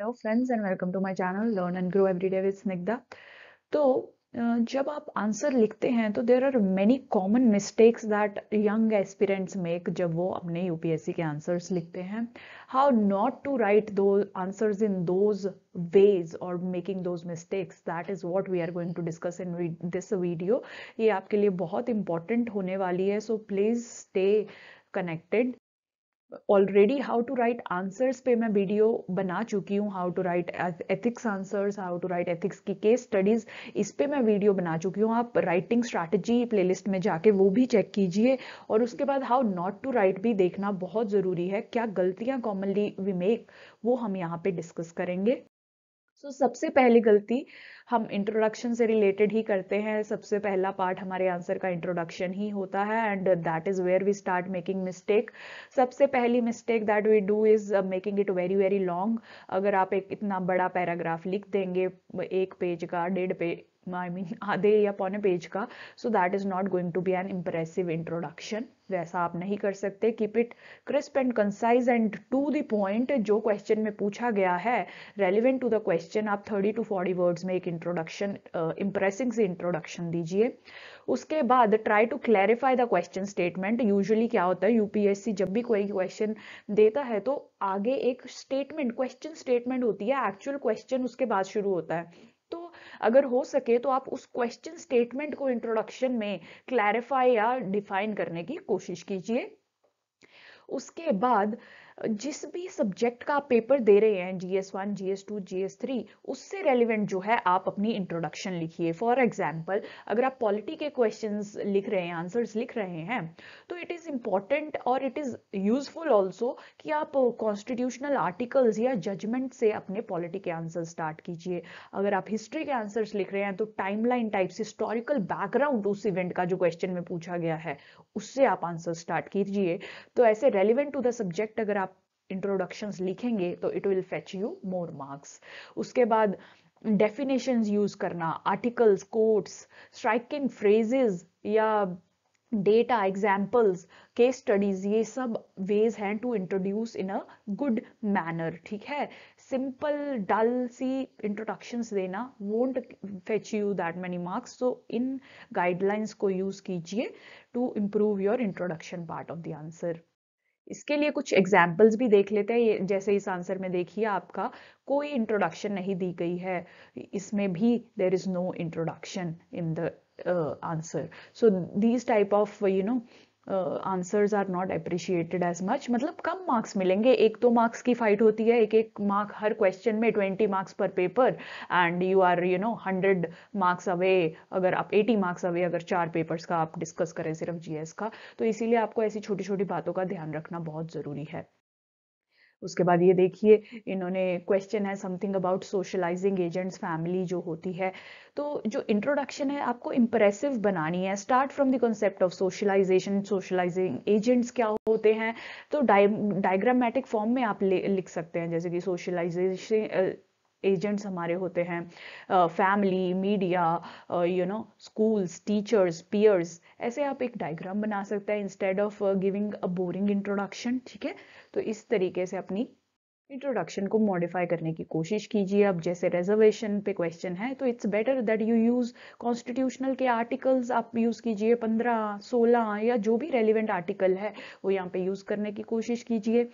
Hello friends and welcome to my channel learn and grow everyday with Snigdha तो जब आप answer लिखते हैं तो there are many common mistakes that young aspirants make जब वो अपने यूपीएससी के आंसर्स लिखते हैं how not to write those answers in those ways और making those mistakes that is what we are going to discuss in this video ये आपके लिए बहुत इंपॉर्टेंट होने वाली है so please stay connected already how to write answers पे मैं वीडियो बना चुकी हूँ how to write ethics answers how to write ethics की केस स्टडीज इस पे मैं वीडियो बना चुकी हूँ आप राइटिंग स्ट्रैटेजी प्लेलिस्ट में जाके वो भी चेक कीजिए और उसके बाद हाउ नॉट टू राइट भी देखना बहुत ज़रूरी है क्या गलतियाँ कॉमनली वी मेक वो हम यहाँ पे डिस्कस करेंगे सो so, सबसे पहली गलती हम इंट्रोडक्शन से रिलेटेड ही करते हैं सबसे पहला पार्ट हमारे आंसर का इंट्रोडक्शन ही होता है and that is where we start making mistake सबसे पहली mistake that we do is making it very very long अगर आप एक इतना बड़ा पैराग्राफ लिख देंगे एक पेज का डेढ़ पेज आई मीन आधे या पौने पेज का so that is not going to be an impressive introduction वैसा आप नहीं कर सकते keep it crisp and concise and to the point जो क्वेश्चन में पूछा गया है रेलिवेंट टू द क्वेश्चन आप थर्टी टू फोर्टी वर्ड्स में एक इंट्रोडक्शन इम्प्रेसिंग uh, से इंट्रोडक्शन दीजिए उसके बाद try to clarify the question statement usually क्या होता है यूपीएससी जब भी कोई क्वेश्चन देता है तो आगे एक स्टेटमेंट क्वेश्चन स्टेटमेंट होती है एक्चुअल क्वेश्चन उसके बाद शुरू होता है तो अगर हो सके तो आप उस क्वेश्चन स्टेटमेंट को इंट्रोडक्शन में क्लैरिफाई या डिफाइन करने की कोशिश कीजिए उसके बाद जिस भी सब्जेक्ट का आप पेपर दे रहे हैं G S one G S two G S three उससे रेलिवेंट जो है आप अपनी इंट्रोडक्शन लिखिए फॉर एग्जाम्पल अगर आप पॉलिटी के क्वेश्चन लिख रहे हैं आंसर्स लिख रहे हैं तो इट इज़ इम्पॉर्टेंट और इट इज़ यूजफुल ऑल्सो कि आप कॉन्स्टिट्यूशनल आर्टिकल्स या जजमेंट से अपने पॉलिटी के आंसर स्टार्ट कीजिए अगर आप हिस्ट्री के आंसर्स लिख रहे हैं तो टाइमलाइन टाइप्स हिस्टोरिकल बैकग्राउंड उस इवेंट का जो क्वेश्चन में पूछा गया है उससे आप आंसर स्टार्ट कीजिए तो ऐसे रेलिवेंट टू द सब्जेक्ट अगर आप इंट्रोडक्शन लिखेंगे तो it will fetch you more marks उसके बाद डेफिनेशन यूज करना आर्टिकल्स कोट्स स्ट्राइकिंग फ्रेजेज या डेटा एग्जाम्पल्स केस स्टडीज ये सब वेज हैं to introduce in a good manner ठीक है सिंपल डल सी इंट्रोडक्शन देना won't fetch you that many marks so इन गाइडलाइंस को यूज कीजिए to improve your introduction part of the answer इसके लिए कुछ एग्जाम्पल्स भी देख लेते हैं जैसे इस आंसर में देखिए आपका कोई इंट्रोडक्शन नहीं दी गई है इसमें भी there is no introduction in the answer so these type of you know answers are not appreciated as much मतलब कम मार्क्स मिलेंगे एक दो मार्क्स की फाइट होती है एक एक मार्क हर क्वेश्चन में ट्वेंटी मार्क्स पर paper and you are you know hundred marks away अगर आप एटी मार्क्स अवे अगर चार पेपर्स का आप डिस्कस करें सिर्फ जीएस का तो इसीलिए आपको ऐसी छोटी छोटी बातों का ध्यान रखना बहुत ज़रूरी है उसके बाद ये देखिए इन्होंने क्वेश्चन है something about socialising agents family जो होती है तो जो इंट्रोडक्शन है आपको इम्प्रेसिव बनानी है start from the concept of socialisation socialising agents क्या होते हैं तो डायग्रामेटिक फॉर्म में आप लिख सकते हैं जैसे कि सोशलाइजेशन एजेंट्स हमारे होते हैं family media you know schools teachers peers ऐसे आप एक डायग्राम बना सकते हैं instead of giving a boring introduction ठीक है तो इस तरीके से अपनी इंट्रोडक्शन को मॉडिफाई करने की कोशिश कीजिए अब जैसे रिजर्वेशन पे क्वेश्चन है तो it's better that you use constitutional के आर्टिकल्स आप यूज़ कीजिए पंद्रह सोलह या जो भी रेलिवेंट आर्टिकल है वो यहाँ पे यूज़ करने की कोशिश कीजिए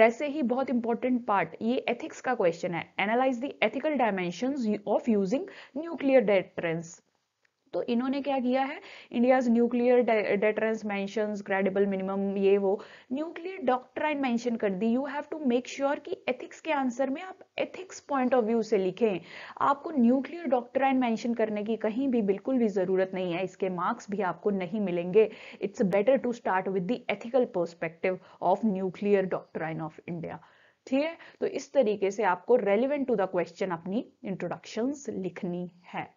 वैसे ही बहुत इंपॉर्टेंट पार्ट ये एथिक्स का क्वेश्चन है analyse the ethical dimension of using nuclear deterrence तो इन्होंने क्या किया है India's nuclear deterrence mention credible minimum ये वो न्यूक्लियर डॉक्ट्राइन मैंशन कर दी you have to make sure कि एथिक्स के आंसर में आप एथिक्स पॉइंट ऑफ व्यू से लिखें आपको न्यूक्लियर डॉक्ट्राइन मैंशन करने की कहीं भी बिल्कुल भी ज़रूरत नहीं है इसके मार्क्स भी आपको नहीं मिलेंगे it's better to start with the ethical perspective of nuclear doctrine of India ठीक है तो इस तरीके से आपको रेलिवेंट टू द क्वेश्चन अपनी इंट्रोडक्शंस लिखनी है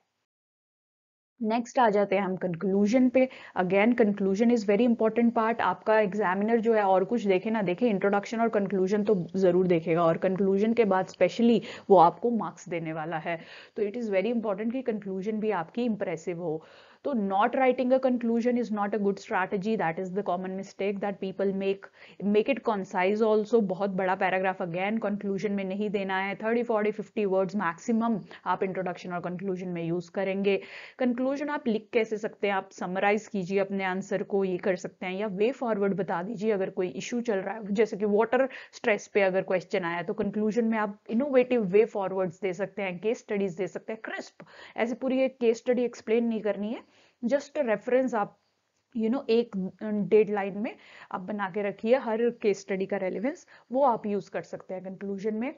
नेक्स्ट आ जाते हैं हम कंक्लूजन पे again conclusion is very important part आपका एग्जामिनर जो है और कुछ देखे ना देखे इंट्रोडक्शन और कंक्लूजन तो जरूर देखेगा और कंक्लूजन के बाद स्पेशली वो आपको मार्क्स देने वाला है तो इट इज़ वेरी इंपॉर्टेंट कि कंक्लूजन भी आपकी इंप्रेसिव हो तो not writing a conclusion is not a good strategy that is the common mistake that people make make it concise also बहुत बड़ा पैराग्राफ अगैन कंक्लूजन में नहीं देना है thirty forty fifty words maximum आप इंट्रोडक्शन और कंक्लूजन में use करेंगे कंक्लूजन आप लिख कैसे सकते हैं आप समराइज कीजिए अपने आंसर को ये कर सकते हैं या वे फॉरवर्ड बता दीजिए अगर कोई इशू चल रहा है जैसे कि वॉटर स्ट्रेस पे अगर क्वेश्चन आया तो कंक्लूजन में आप इनोवेटिव वे फॉरवर्ड्स दे सकते हैं केस स्टडीज दे सकते हैं क्रिस्प ऐसे पूरी एक केस स्टडी एक्सप्लेन नहीं करनी है जस्ट रेफरेंस आप यू you नो know, एक अं, डेडलाइन में आप बना के रखिए हर केस स्टडी का रेलिवेंस वो आप यूज़ कर सकते हैं कंक्लूजन में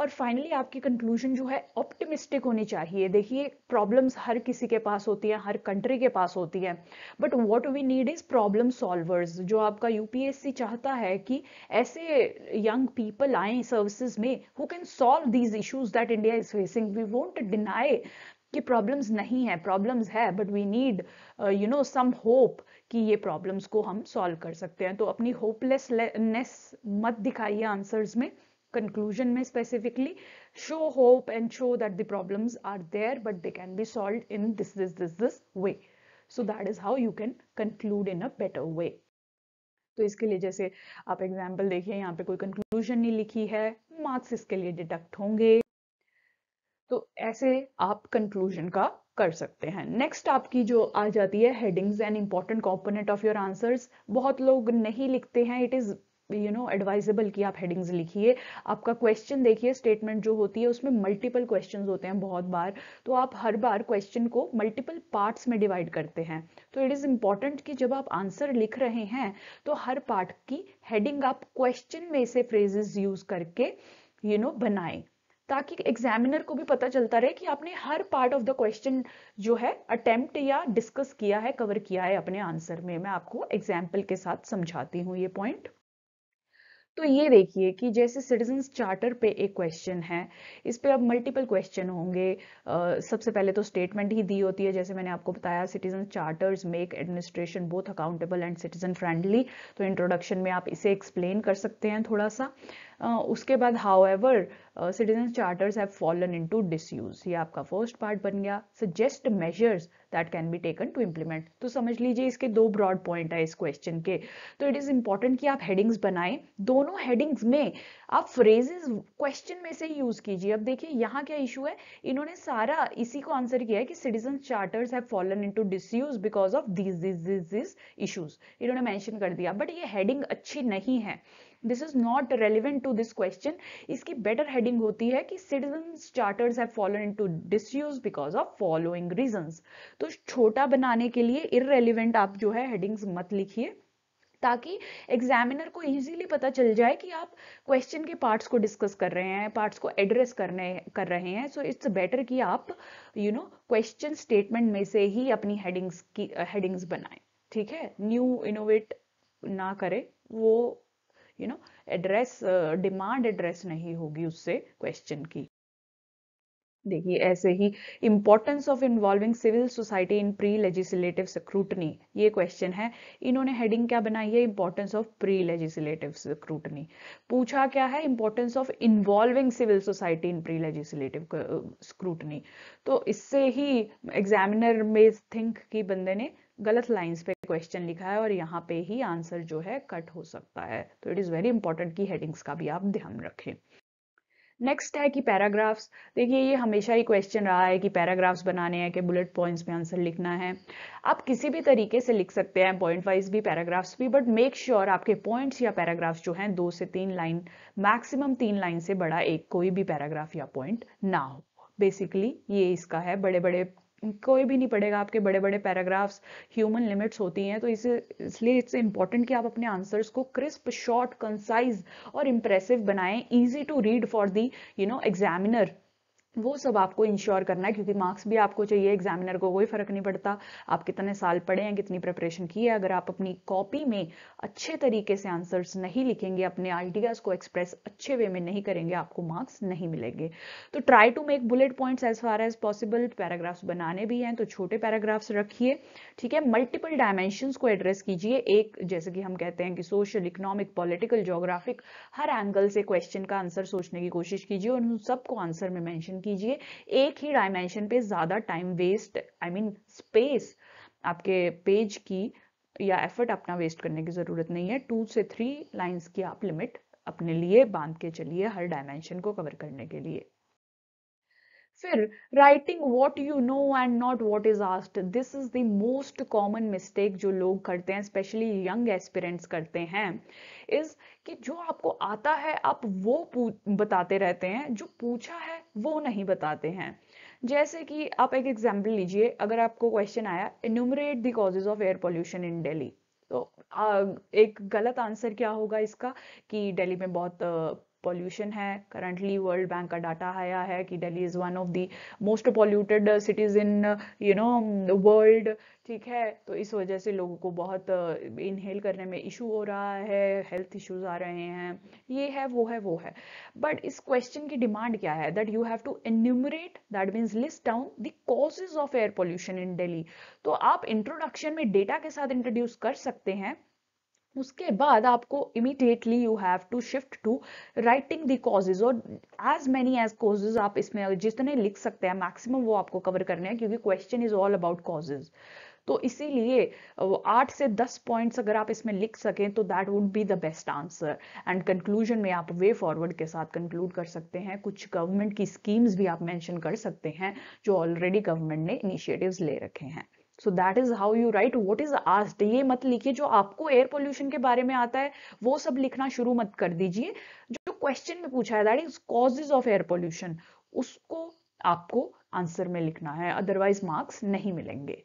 और फाइनली आपकी कंक्लूजन जो है ऑप्टिमिस्टिक होनी चाहिए देखिए प्रॉब्लम्स हर किसी के पास होती हैं हर कंट्री के पास होती हैं but what we need is problem solvers जो आपका यूपीएससी चाहता है कि ऐसे यंग पीपल आए सर्विसेज में who can solve these issues that India is facing we won't deny कि प्रॉब्लम्स नहीं है प्रॉब्लम्स है but we need you know some hope कि ये प्रॉब्लम्स को हम सॉल्व कर सकते हैं तो अपनी होपलेसनेस मत दिखाइए आंसर्स में कंक्लूजन में specifically show hope and show that the problems are there but they can be solve in this this this this way so that is how you can conclude in a better way तो इसके लिए जैसे आप example देखिए यहाँ पे कोई conclusion नहीं लिखी है मार्क्स इसके लिए डिडक्ट होंगे तो ऐसे आप कंक्लूजन का कर सकते हैं नेक्स्ट आपकी जो आ जाती है headings and important component of your answers बहुत लोग नहीं लिखते हैं it is you know advisable कि आप हेडिंग्स लिखिए आपका क्वेश्चन देखिए स्टेटमेंट जो होती है उसमें मल्टीपल क्वेश्चन होते हैं बहुत बार तो आप हर बार क्वेश्चन को मल्टीपल पार्ट्स में डिवाइड करते हैं तो इट इज़ इंपॉर्टेंट कि जब आप आंसर लिख रहे हैं तो हर पार्ट की हेडिंग आप क्वेश्चन में से फ्रेजेस यूज करके यू you नो know, बनाएं ताकि एग्जामिनर को भी पता चलता रहे कि आपने हर पार्ट ऑफ द क्वेश्चन जो है अटेम्प्ट या डिस्कस किया है कवर किया है अपने आंसर में मैं आपको एग्जाम्पल के साथ समझाती हूँ ये पॉइंट तो ये देखिए कि जैसे सिटीजन चार्टर पे एक क्वेश्चन है इस पे अब मल्टीपल क्वेश्चन होंगे सबसे पहले तो स्टेटमेंट ही दी होती है जैसे मैंने आपको बताया citizen charters make administration both accountable and citizen friendly तो इंट्रोडक्शन में आप इसे एक्सप्लेन कर सकते हैं थोड़ा सा उसके बाद however citizen charters have fallen into disuse ये आपका फर्स्ट पार्ट बन गया suggest measures that can be taken to implement तो समझ लीजिए इसके दो ब्रॉड पॉइंट है इस क्वेश्चन के तो इट इज़ इंपॉर्टेंट कि आप हेडिंग्स बनाएं दोनों हेडिंग्स में आप फ्रेजेस क्वेश्चन में से यूज़ कीजिए अब देखिए यहाँ क्या इशू है इन्होंने सारा इसी को आंसर किया है कि citizen charters have fallen into disuse because of this this this issues इन्होंने मैंशन कर दिया बट ये हेडिंग अच्छी नहीं है this is not relevant to this question इसकी बेटर हेडिंग होती है कि citizen charters have fallen into disuse because of following reasons तो छोटा बनाने के लिए इरेलीवेंट आप जो है हेडिंग्स मत लिखिए ताकि एग्जामिनर को इजीली पता चल जाए कि आप क्वेश्चन के पार्ट्स को डिस्कस कर रहे हैं पार्ट्स को एड्रेस करने कर रहे हैं सो इट्स बेटर कि आप यू नो क्वेश्चन स्टेटमेंट में से ही अपनी हेडिंग्स की हेडिंग्स बनाएं ठीक है न्यू इनोवेट ना करें वो you know address demand address नहीं होगी उससे क्वेश्चन की देखिए ऐसे ही importance of involving civil society in pre legislative scrutiny ये क्वेश्चन है इन्होंने हेडिंग क्या बनाई है importance of pre legislative scrutiny पूछा क्या है importance of involving civil society in pre legislative scrutiny तो इससे ही एग्जामिनर में थिंक की बंदे ने गलत लाइंस पे क्वेश्चन लिखा है और यहाँ पे ही आंसर जो है कट हो सकता है तो इट इज़ वेरी इंपॉर्टेंट कि हेडिंग्स का भी आप ध्यान रखें नेक्स्ट है कि पैराग्राफ्स देखिए ये हमेशा ही क्वेश्चन रहा है कि पैराग्राफ्स बनाने हैं कि बुलेट पॉइंट्स में आंसर लिखना है आप किसी भी तरीके से लिख सकते हैं पॉइंट वाइज भी पैराग्राफ्स भी बट मेक श्योर आपके पॉइंट्स या पैराग्राफ्स जो हैं दो से तीन लाइन मैक्सिमम तीन लाइन से बड़ा एक कोई भी पैराग्राफ या पॉइंट ना हो बेसिकली ये इसका है बड़े बड़े कोई भी नहीं पड़ेगा आपके बड़े बड़े पैराग्राफ्स ह्यूमन लिमिट्स होती हैं तो इसे इसलिए इट्स इंपॉर्टेंट कि आप अपने आंसर्स को क्रिस्प शॉर्ट कंसाइज और इम्प्रेसिव बनाएं easy to read for the you know examiner वो सब आपको इंश्योर करना है क्योंकि मार्क्स भी आपको चाहिए एग्जामिनर को कोई फ़र्क नहीं पड़ता आप कितने साल पढ़े हैं कितनी प्रिपरेशन की है अगर आप अपनी कॉपी में अच्छे तरीके से आंसर्स नहीं लिखेंगे अपने आइडियाज़ को एक्सप्रेस अच्छे वे में नहीं करेंगे आपको मार्क्स नहीं मिलेंगे तो try to make bullet points as far as possible paragraphs बनाने भी हैं तो छोटे पैराग्राफ्स रखिए ठीक है मल्टीपल डायमेंशन को एड्रेस कीजिए एक जैसे कि हम कहते हैं कि सोशल इकोनॉमिक पॉलिटिकल जोग्राफिक हर एंगल से क्वेश्चन का आंसर सोचने की कोशिश कीजिए और उन सबको आंसर में मैंशन कीजिए एक ही डायमेंशन पे ज़्यादा time waste I mean space आपके पेज की या एफर्ट अपना वेस्ट करने की ज़रूरत नहीं है टू से थ्री लाइंस की आप लिमिट अपने लिए बांध के चलिए हर डायमेंशन को कवर करने के लिए फिर writing what you know and not what is asked this is the most common mistake जो लोग करते हैं स्पेशली यंग एस्पिरेंट्स करते हैं इज कि जो आपको आता है आप वो बताते रहते हैं जो पूछा है वो नहीं बताते हैं जैसे कि आप एक एग्जाम्पल लीजिए अगर आपको क्वेश्चन आया enumerate the causes of air pollution in Delhi तो एक गलत आंसर क्या होगा इसका कि दिल्ली में बहुत पॉल्यूशन है करंटली वर्ल्ड बैंक का डाटा आया है कि Delhi is one of the most polluted cities in you know world ठीक है तो इस वजह से लोगों को बहुत इनहेल uh, करने में इशू हो रहा है हेल्थ इश्यूज आ रहे हैं ये है वो है वो है बट इस क्वेश्चन की डिमांड क्या है that you have to enumerate that means list down the causes of air pollution in Delhi तो आप इंट्रोडक्शन में डेटा के साथ इंट्रोड्यूस कर सकते हैं उसके बाद आपको immediately you have to shift to writing the causes और एज मेनी एज कॉजेज आप इसमें जितने लिख सकते हैं मैक्सिमम वो आपको कवर करने हैं क्योंकि question is all about causes तो इसीलिए आठ से दस पॉइंट्स अगर आप इसमें लिख सकें तो that would be the best answer and conclusion में आप वे फॉरवर्ड के साथ कंक्लूड कर सकते हैं कुछ गवर्नमेंट की स्कीम्स भी आप मेंशन कर सकते हैं जो ऑलरेडी गवर्नमेंट ने इनिशिएटिव्स ले रखे हैं so that is how you write what is asked ये मत लिखिए जो आपको एयर पोल्यूशन के बारे में आता है वो सब लिखना शुरू मत कर दीजिए जो क्वेश्चन में पूछा है that is causes of air pollution उसको आपको आंसर में लिखना है अदरवाइज मार्क्स नहीं मिलेंगे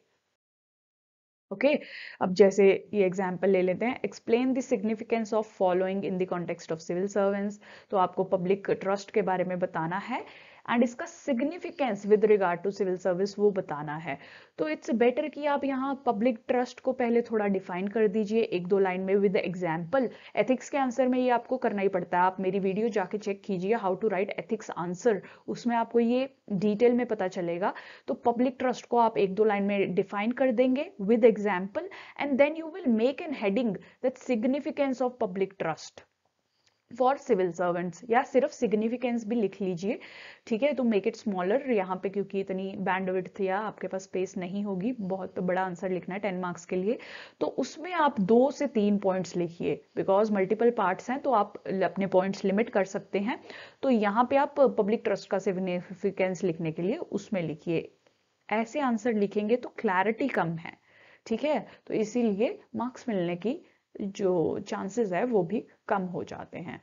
ओके okay? अब जैसे ये एग्जाम्पल ले लेते हैं explain the significance of following in the context of civil servants तो आपको पब्लिक ट्रस्ट के बारे में बताना है एंड इसका significance with regard to civil service वो बताना है तो इट्स बेटर कि आप यहाँ पब्लिक ट्रस्ट को पहले थोड़ा डिफाइन कर दीजिए एक दो लाइन में विद एग्जाम्पल एथिक्स के आंसर में ये आपको करना ही पड़ता है आप मेरी वीडियो जाके चेक कीजिए how to write ethics answer उसमें आपको ये डिटेल में पता चलेगा तो पब्लिक ट्रस्ट को आप एक दो लाइन में डिफाइन कर देंगे with example and then you will make an heading that significance of public trust for civil servants या सिर्फ सिग्निफिकेंस भी लिख लीजिए ठीक है तो मेक इट स्मॉलर यहाँ पे क्योंकि इतनी बैंडविड्थ या आपके पास स्पेस नहीं होगी बहुत बड़ा आंसर लिखना है टेन मार्क्स के लिए तो उसमें आप दो से तीन पॉइंट्स लिखिए बिकॉज मल्टीपल पार्ट्स हैं तो आप अपने पॉइंट्स लिमिट कर सकते हैं तो यहाँ पे आप पब्लिक ट्रस्ट का सिग्निफिकेंस लिखने के लिए उसमें लिखिए ऐसे आंसर लिखेंगे तो क्लैरिटी कम है ठीक है तो इसीलिए मार्क्स मिलने की जो चांसेस है वो भी कम हो जाते हैं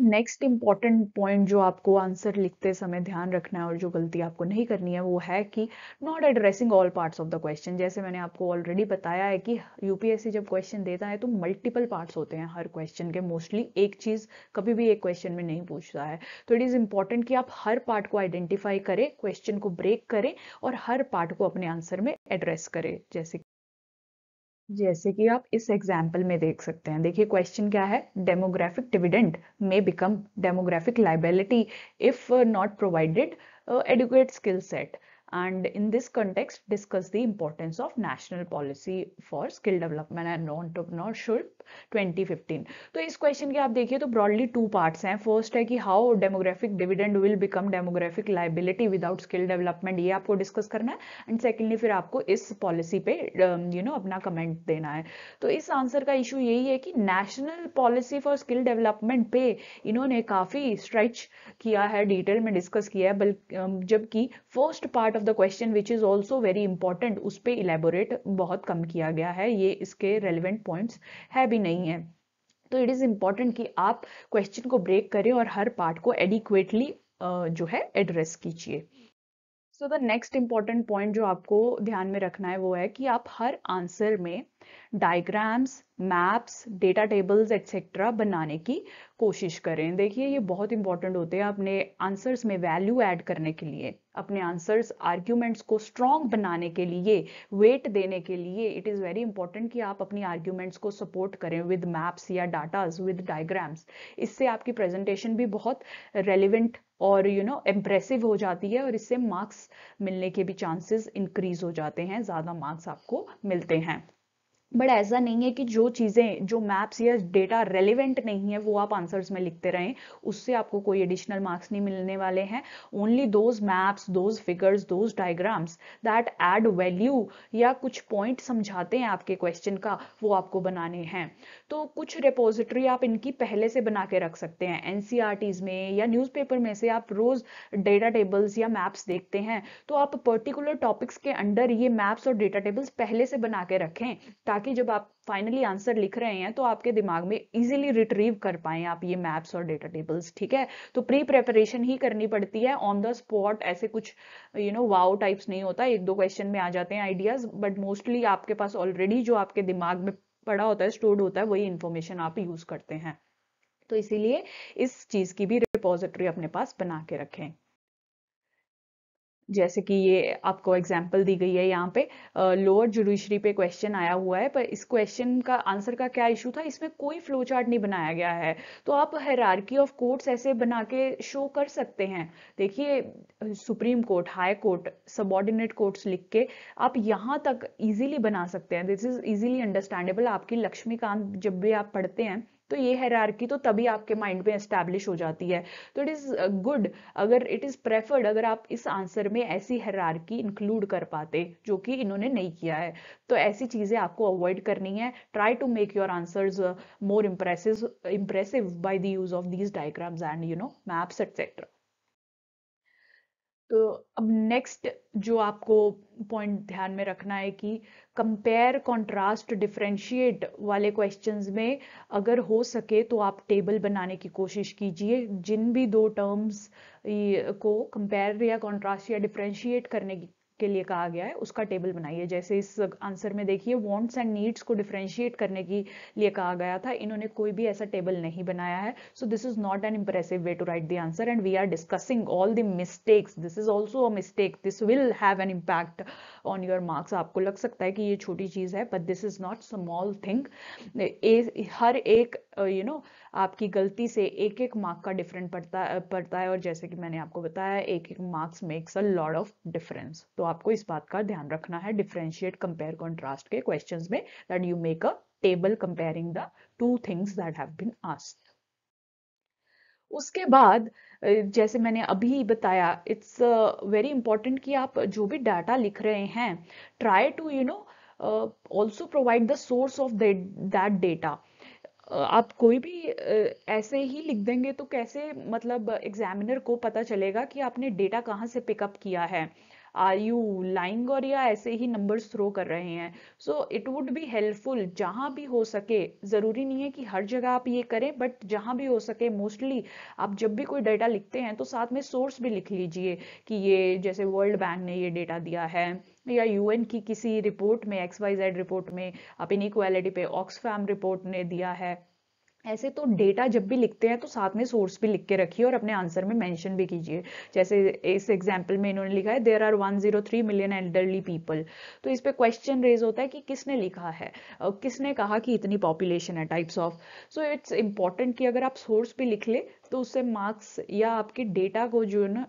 नेक्स्ट इम्पॉर्टेंट पॉइंट जो आपको आंसर लिखते समय ध्यान रखना है और जो गलती आपको नहीं करनी है वो है कि not addressing all parts of the question जैसे मैंने आपको ऑलरेडी बताया है कि यूपीएससी जब क्वेश्चन देता है तो मल्टीपल पार्ट्स होते हैं हर क्वेश्चन के मोस्टली एक चीज़ कभी भी एक क्वेश्चन में नहीं पूछता है तो इट इज़ इंपॉर्टेंट कि आप हर पार्ट को आइडेंटिफाई करें क्वेश्चन को ब्रेक करें और हर पार्ट को अपने आंसर में एड्रेस करें जैसे जैसे कि आप इस एग्जाम्पल में देख सकते हैं देखिए क्वेश्चन क्या है demographic dividend may become demographic liability if not provided educate skill set and in this context discuss the importance of national policy for skill development and entrepreneurship 2015 तो इस क्वेश्चन के आप देखिए तो ब्रॉडली टू पार्ट्स हैं first है कि how demographic dividend will become demographic liability without skill development ये आपको डिस्कस करना है एंड सेकेंडली फिर आपको इस पॉलिसी पे you um, you know know, अपना कमेंट देना है तो इस आंसर का इशू यही है कि national policy for skill development पे इन्होंने काफ़ी स्ट्रेच किया है डिटेल में डिस्कस किया है बल्कि um, जबकि first part of the question which is also very important उस पर इलेबोरेट बहुत कम किया गया है ये इसके रेलिवेंट पॉइंट्स है भी नहीं है तो इट इज़ इम्पॉर्टेंट कि आप क्वेश्चन को ब्रेक करें और हर पार्ट को एडिक्वेटली जो है एड्रेस कीजिए so the next important point जो आपको ध्यान में रखना है वो है कि आप हर आंसर में diagrams maps data tables etcetera बनाने की कोशिश करें देखिए ये बहुत इंपॉर्टेंट होते हैं अपने आंसर्स में वैल्यू ऐड करने के लिए अपने आंसर्स आर्ग्यूमेंट्स को स्ट्रॉन्ग बनाने के लिए वेट देने के लिए इट इज़ वेरी इंपॉर्टेंट कि आप अपनी आर्ग्यूमेंट्स को सपोर्ट करें विद मैप्स या डाटाज विद डायग्राम्स इससे आपकी प्रेजेंटेशन भी बहुत रेलिवेंट और यू नो इम्प्रेसिव हो जाती है और इससे मार्क्स मिलने के भी चांसेस इंक्रीज हो जाते हैं ज़्यादा मार्क्स आपको मिलते हैं बट ऐसा नहीं है कि जो चीज़ें जो मैप्स या डेटा रेलिवेंट नहीं है वो आप आंसर्स में लिखते रहें उससे आपको कोई एडिशनल मार्क्स नहीं मिलने वाले हैं only those maps those figures those diagrams that add value या कुछ पॉइंट समझाते हैं आपके क्वेश्चन का वो आपको बनाने हैं तो कुछ रिपोजिटरी आप इनकी पहले से बना के रख सकते हैं एन e में या न्यूज़पेपर में से आप रोज़ डेटा टेबल्स या मैप्स देखते हैं तो आप पर्टिकुलर टॉपिक्स के अंडर ये मैप्स और डेटा टेबल्स पहले से बना के रखें ताकि ताकि जब आप फाइनली आंसर लिख रहे हैं तो आपके दिमाग में इजीली रिट्रीव कर पाए आप ये मैप्स और डेटा टेबल्स ठीक है तो प्री प्रेपरेशन ही करनी पड़ती है ऑन द स्पॉट ऐसे कुछ यू नो वाओ टाइप्स नहीं होता एक दो क्वेश्चन में आ जाते हैं आइडियाज बट मोस्टली आपके पास ऑलरेडी जो आपके दिमाग में पड़ा होता है स्टोर्ड होता है वही इन्फॉर्मेशन आप यूज करते हैं तो इसीलिए इस चीज की भी रिपोजिटरी अपने पास बना के रखें जैसे कि ये आपको एग्जाम्पल दी गई है यहाँ पे लोअर जुडिशरी पे क्वेश्चन आया हुआ है पर इस क्वेश्चन का आंसर का क्या इशू था इसमें कोई फ्लो चार्ट नहीं बनाया गया है तो आप हेरार्की ऑफ कोर्ट्स ऐसे बना के शो कर सकते हैं देखिए Supreme Court High Court subordinate courts लिख के आप यहाँ तक इजीली बना सकते हैं दिस इज इजिली अंडरस्टैंडेबल आपकी लक्ष्मीकांत जब भी आप पढ़ते हैं तो ये हैरारकी तो तभी आपके माइंड में एस्टैब्लिश हो जाती है तो इट इज़ गुड अगर इट इज़ प्रेफर्ड अगर आप इस आंसर में ऐसी हैरारकी इंक्लूड कर पाते जो कि इन्होंने नहीं किया है तो ऐसी चीज़ें आपको अवॉइड करनी है try to make your answers more impressive impressive by the use of these diagrams and you know maps etcetera तो अब नेक्स्ट जो आपको पॉइंट ध्यान में रखना है कि कंपेयर कंट्रास्ट डिफ्रेंशिएट वाले क्वेश्चंस में अगर हो सके तो आप टेबल बनाने की कोशिश कीजिए जिन भी दो टर्म्स को कंपेयर या कंट्रास्ट या डिफ्रेंशिएट करने की के लिए कहा गया है उसका टेबल बनाइए जैसे इस आंसर में देखिए वॉन्ट्स एंड नीड्स को डिफ्रेंशिएट करने के लिए कहा गया था इन्होंने कोई भी ऐसा टेबल नहीं बनाया है so this is not an impressive way to write the answer and we are discussing all the mistakes this is also a mistake this will have an impact on your marks आपको लग सकता है कि ये छोटी चीज़ है but this is not small thing हर एक you uh, know you know, आपकी गलती से एक एक मार्क का डिफरेंट पड़ता पड़ता है और जैसे कि मैंने आपको बताया एक एक marks makes a lot of difference तो आपको इस बात का ध्यान रखना है डिफ्रेंशिएट कंपेयर कॉन्ट्रास्ट के क्वेश्चन में that you make a table comparing the two things that have been asked उसके बाद जैसे मैंने अभी बताया इट्स वेरी इंपॉर्टेंट कि आप जो भी डाटा लिख रहे हैं try to you know also provide the source of that data आप कोई भी uh, ऐसे ही लिख देंगे तो कैसे मतलब एग्जामिनर को पता चलेगा कि आपने डेटा कहाँ से पिकअप किया है आर यू लाइंग और या ऐसे ही नंबर्स थ्रो कर रहे हैं so it would be helpful जहाँ भी हो सके ज़रूरी नहीं है कि हर जगह आप ये करें बट जहाँ भी हो सके मोस्टली आप जब भी कोई डाटा लिखते हैं तो साथ में सोर्स भी लिख लीजिए कि ये जैसे वर्ल्ड बैंक ने ये डेटा दिया है या यूएन की किसी रिपोर्ट में एक्स वाई जेड रिपोर्ट में आप इनक्वालिटी पे ऑक्सफैम रिपोर्ट ने दिया है ऐसे तो डेटा जब भी लिखते हैं तो साथ में सोर्स भी लिख के रखिए और अपने आंसर में मेंशन भी कीजिए जैसे इस एग्जाम्पल में इन्होंने लिखा है there are 103 million elderly people तो इस पर क्वेश्चन रेज होता है कि किसने लिखा है किसने कहा कि इतनी पॉपुलेशन है types of so it's important कि अगर आप सोर्स भी लिख ले तो उससे मार्क्स या आपके डेटा को जो है ना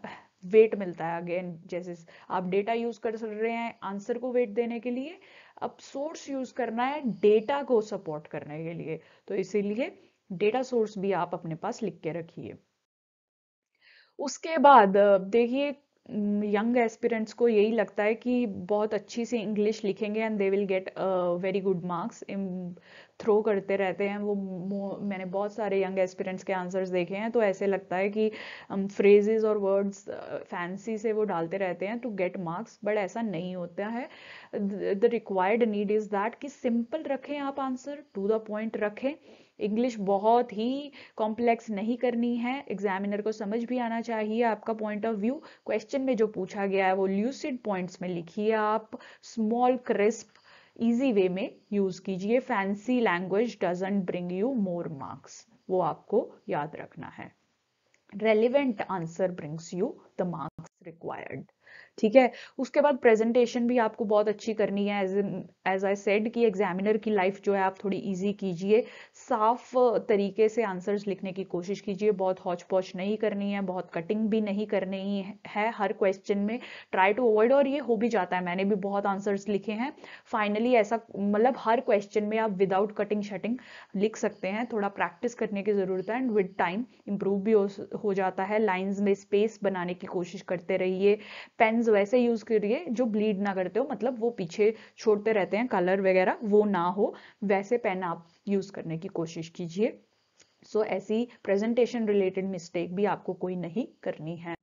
वेट मिलता है अगेन जैसे आप डेटा यूज कर रहे हैं आंसर को वेट देने के लिए अब सोर्स यूज करना है डेटा को सपोर्ट करने के लिए तो इसीलिए डेटा सोर्स भी आप अपने पास लिख के रखिए उसके बाद देखिए यंग एस्पिरेंट्स को यही लगता है कि बहुत अच्छी सी इंग्लिश लिखेंगे and they will get very good marks throw करते रहते हैं वो मैंने बहुत सारे यंग एस्पिरेंट्स के आंसर्स देखे हैं तो ऐसे लगता है कि फ्रेजेस um, और वर्ड्स फैंसी uh, से वो डालते रहते हैं टू गेट मार्क्स बट ऐसा नहीं होता है the required need is that कि सिंपल रखें आप आंसर टू द पॉइंट रखें इंग्लिश बहुत ही कॉम्प्लेक्स नहीं करनी है एग्जामिनर को समझ भी आना चाहिए आपका पॉइंट ऑफ व्यू क्वेश्चन में जो पूछा गया है वो ल्यूसिड पॉइंट्स में लिखिए आप स्मॉल क्रिस्प इजी वे में यूज कीजिए fancy language doesn't bring you more marks वो आपको याद रखना है relevant answer brings you the marks required ठीक है उसके बाद प्रेजेंटेशन भी आपको बहुत अच्छी करनी है एज एज आई सेड कि एग्जामिनर की लाइफ जो है आप थोड़ी ईजी कीजिए साफ तरीके से आंसर्स लिखने की कोशिश कीजिए बहुत हौच पौच नहीं करनी है बहुत कटिंग भी नहीं करनी है हर क्वेश्चन में ट्राई टू अवॉइड और ये हो भी जाता है मैंने भी बहुत आंसर्स लिखे हैं फाइनली ऐसा मतलब हर क्वेश्चन में आप विदाउट कटिंग शटिंग लिख सकते हैं थोड़ा प्रैक्टिस करने की ज़रूरत है एंड विद टाइम इम्प्रूव भी हो, हो जाता है लाइन्स में स्पेस बनाने की कोशिश करते रहिए पेन पेंस वैसे यूज करिए जो ब्लीड ना करते हो मतलब वो पीछे छोड़ते रहते हैं कलर वगैरह वो ना हो वैसे पेन आप यूज करने की कोशिश कीजिए सो so, ऐसी प्रेजेंटेशन रिलेटेड मिस्टेक भी आपको कोई नहीं करनी है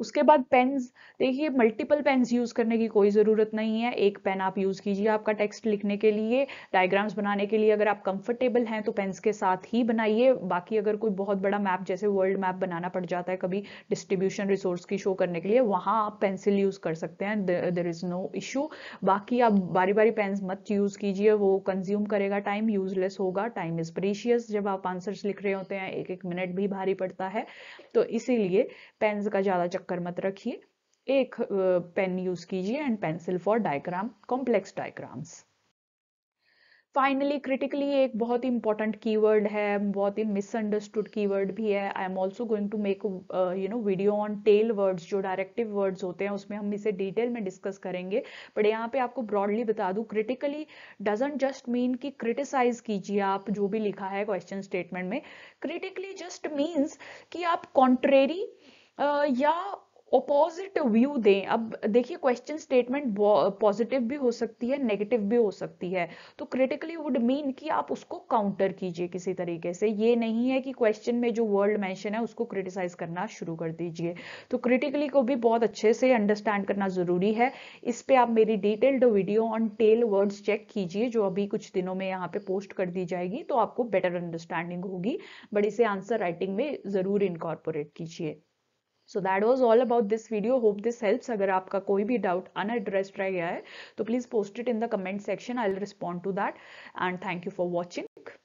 उसके बाद पेन्स देखिए मल्टीपल पेन्स यूज़ करने की कोई ज़रूरत नहीं है एक पेन आप यूज़ कीजिए आपका टेक्स्ट लिखने के लिए डायग्राम्स बनाने के लिए अगर आप कंफर्टेबल हैं तो पेन्स के साथ ही बनाइए बाकी अगर कोई बहुत बड़ा मैप जैसे वर्ल्ड मैप बनाना पड़ जाता है कभी डिस्ट्रीब्यूशन रिसोर्स की शो करने के लिए वहाँ आप पेंसिल यूज़ कर सकते हैं देर इज़ नो इशू बाकी आप बारी बारी पेन्स मत यूज़ कीजिए वो कंज्यूम करेगा टाइम यूजलेस होगा टाइम इज़ प्रीशियस जब आप आंसर्स लिख रहे होते हैं एक एक मिनट भी भारी पड़ता है तो इसीलिए पेन्स का ज़्यादा चक्कर रखकर मत रखिए एक पेन यूज कीजिए and pencil for diagram complex diagrams finally critically एक बहुत ही इंपॉर्टेंट कीवर्ड है बहुत ही मिसअंडरस्टूड कीवर्ड भी है I am also going to make you know video on tell words जो डायरेक्टिव वर्ड्स होते हैं उसमें हम इसे डिटेल में डिस्कस करेंगे बट यहाँ पे आपको ब्रॉडली बता दू क्रिटिकली डजेंट जस्ट मीन कि क्रिटिसाइज कीजिए आप जो भी लिखा है क्वेश्चन स्टेटमेंट में क्रिटिकली जस्ट मीन्स कि आप कॉन्ट्रेरी या ऑपोजिट व्यू दें अब देखिए क्वेश्चन स्टेटमेंट पॉजिटिव भी हो सकती है नेगेटिव भी हो सकती है तो क्रिटिकली वुड मीन कि आप उसको काउंटर कीजिए किसी तरीके से ये नहीं है कि क्वेश्चन में जो वर्ल्ड मेंशन है उसको क्रिटिसाइज करना शुरू कर दीजिए तो क्रिटिकली को भी बहुत अच्छे से अंडरस्टैंड करना ज़रूरी है इस पर आप मेरी detailed video on tell words check कीजिए जो अभी कुछ दिनों में यहाँ पे पोस्ट कर दी जाएगी तो आपको बेटर अंडरस्टैंडिंग होगी बट इसे आंसर राइटिंग में ज़रूर इनकॉर्पोरेट कीजिए so that was all about this video hope this helps अगर आपका कोई भी डाउट अनएड्रेस्ड रह गया है तो please post it in the comment section I will respond to that and thank you for watching